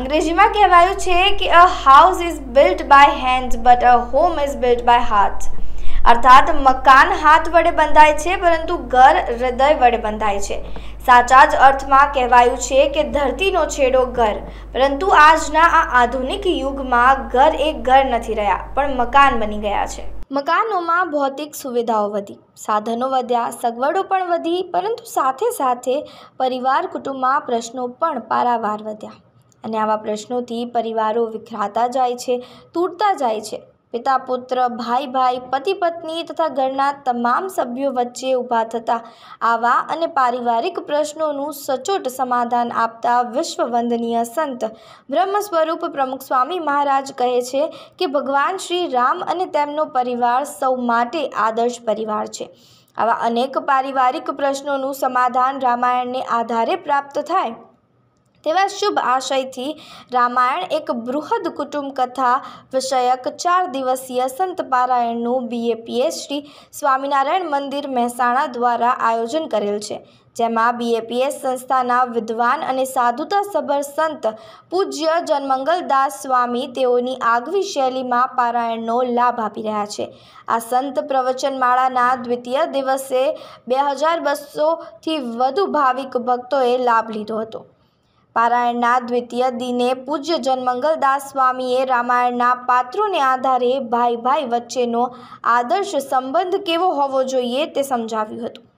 અંગ્રેજીમાં કહેવાયું છે કે a house is built by hand but a home is built by heart અર્થાત મકાન હાથ વડે બંધાય છે પરંતુ ઘર હૃદય વડે બંધાય છે સાચા જ અર્થમાં કહેવાયું છે કે ધરતીનો છેડો ઘર પરંતુ આજના આ આધુનિક યુગમાં ઘર એ ઘર નથી રહ્યા પણ મકાન બની ગયા છે મકાનોમાં ભૌતિક સુવિધાઓ વધી સાધનો વધ્યા સગવડો પણ વધી પરંતુ સાથે સાથે પરિવાર કુટુંબમાં પ્રશ્નો પણ પારાવાર વધ્યા અને આવા પ્રશ્નોથી પરિવારો વિખરાતા જાય છે તૂટતા જાય છે પિતા પુત્ર ભાઈ ભાઈ પતિ પત્ની તથા ઘરના તમામ સભ્યો વચ્ચે ઊભા થતા આવા અને પારિવારિક પ્રશ્નોનું સચોટ સમાધાન આપતા વિશ્વવંદનીય સંત બ્રહ્મ સ્વરૂપ પ્રમુખ સ્વામી મહારાજ કહે છે કે ભગવાન શ્રી રામ અને તેમનો પરિવાર સૌ માટે આદર્શ પરિવાર છે આવા અનેક પારિવારિક પ્રશ્નોનું સમાધાન રામાયણને આધારે પ્રાપ્ત થાય તેવા શુભ આશયથી રામાયણ એક બૃહદ કુટુંબ કથા વિષયક ચાર દિવસીય સંત પારાયણનું બીએ પીએચડી સ્વામિનારાયણ મંદિર મહેસાણા દ્વારા આયોજન કરેલ છે જેમાં બીએપીએસ સંસ્થાના વિદ્વાન અને સાધુતા સભર સંત પૂજ્ય જનમંગલદાસ સ્વામી તેઓની આગવી શૈલીમાં પારાયણનો લાભ આપી રહ્યા છે આ સંત પ્રવચનમાળાના દ્વિતીય દિવસે બે હજાર બસોથી વધુ ભાવિક ભક્તોએ લાભ લીધો હતો પારાયણના દ્વિતીય દિને પૂજ્ય જનમંગલદાસ સ્વામીએ રામાયણના પાત્રોને આધારે ભાઈ ભાઈ વચ્ચેનો આદર્શ સંબંધ કેવો હોવો જોઈએ તે સમજાવ્યું હતું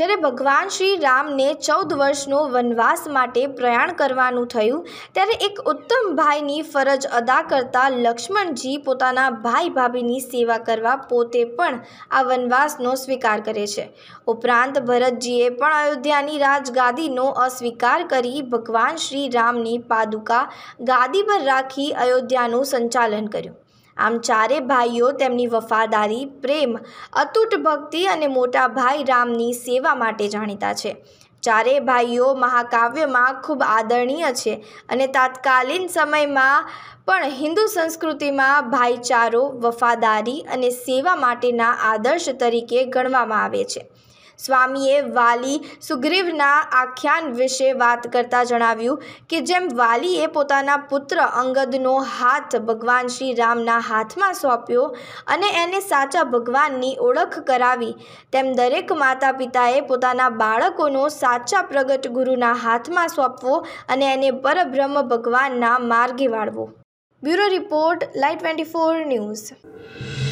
જ્યારે ભગવાન શ્રી રામને ચૌદ વર્ષનો વનવાસ માટે પ્રયાણ કરવાનું થયું ત્યારે એક ઉત્તમ ભાઈની ફરજ અદા કરતા લક્ષ્મણજી પોતાના ભાઈ ભાભીની સેવા કરવા પોતે પણ આ વનવાસનો સ્વીકાર કરે છે ઉપરાંત ભરતજીએ પણ અયોધ્યાની રાજગાદીનો અસ્વીકાર કરી ભગવાન શ્રી રામની પાદુકા ગાદી પર રાખી અયોધ્યાનું સંચાલન કર્યું આમ ચારે ભાઈઓ તેમની વફાદારી પ્રેમ અતૂટ ભક્તિ અને મોટા ભાઈ રામની સેવા માટે જાણીતા છે ચારે ભાઈઓ મહાકાવ્યમાં ખૂબ આદરણીય છે અને તાત્કાલીન સમયમાં પણ હિન્દુ સંસ્કૃતિમાં ભાઈચારો વફાદારી અને સેવા માટેના આદર્શ તરીકે ગણવામાં આવે છે સ્વામીએ વાલી સુગ્રીવના આખ્યાન વિશે વાત કરતા જણાવ્યું કે જેમ વાલીએ પોતાના પુત્ર અંગદનો હાથ ભગવાન શ્રી રામના હાથમાં સોંપ્યો અને એને સાચા ભગવાનની ઓળખ કરાવી તેમ દરેક માતા પિતાએ પોતાના બાળકોનો સાચા પ્રગટ ગુરુના હાથમાં સોંપવો અને એને પરબ્રહ્મ ભગવાનના માર્ગે વાળવો bureau report live twenty four news